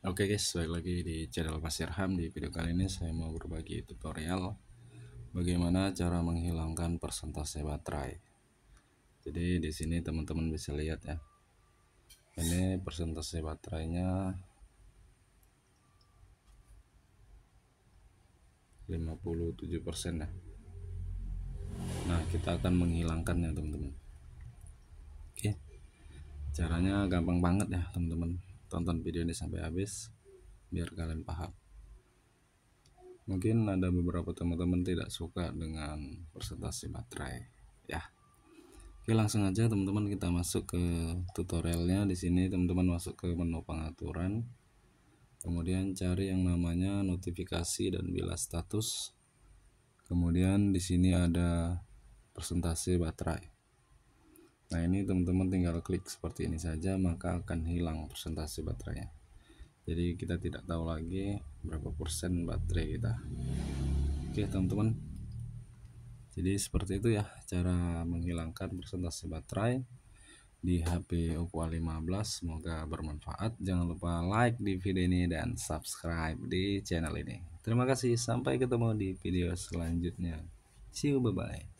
Oke okay guys, balik lagi di channel Mas Irham Di video kali ini saya mau berbagi tutorial Bagaimana cara menghilangkan persentase baterai Jadi di sini teman-teman bisa lihat ya Ini persentase baterainya 57% ya Nah kita akan menghilangkannya teman-teman Oke Caranya gampang banget ya teman-teman tonton video ini sampai habis biar kalian paham mungkin ada beberapa teman-teman tidak suka dengan presentasi baterai ya oke langsung aja teman-teman kita masuk ke tutorialnya di sini teman-teman masuk ke menu pengaturan kemudian cari yang namanya notifikasi dan bila status kemudian di sini ada presentasi baterai Nah ini teman-teman tinggal klik seperti ini saja maka akan hilang persentase baterainya. Jadi kita tidak tahu lagi berapa persen baterai kita. Oke teman-teman. Jadi seperti itu ya cara menghilangkan persentase baterai di HP Oppo A15. Semoga bermanfaat. Jangan lupa like di video ini dan subscribe di channel ini. Terima kasih. Sampai ketemu di video selanjutnya. See you bye bye.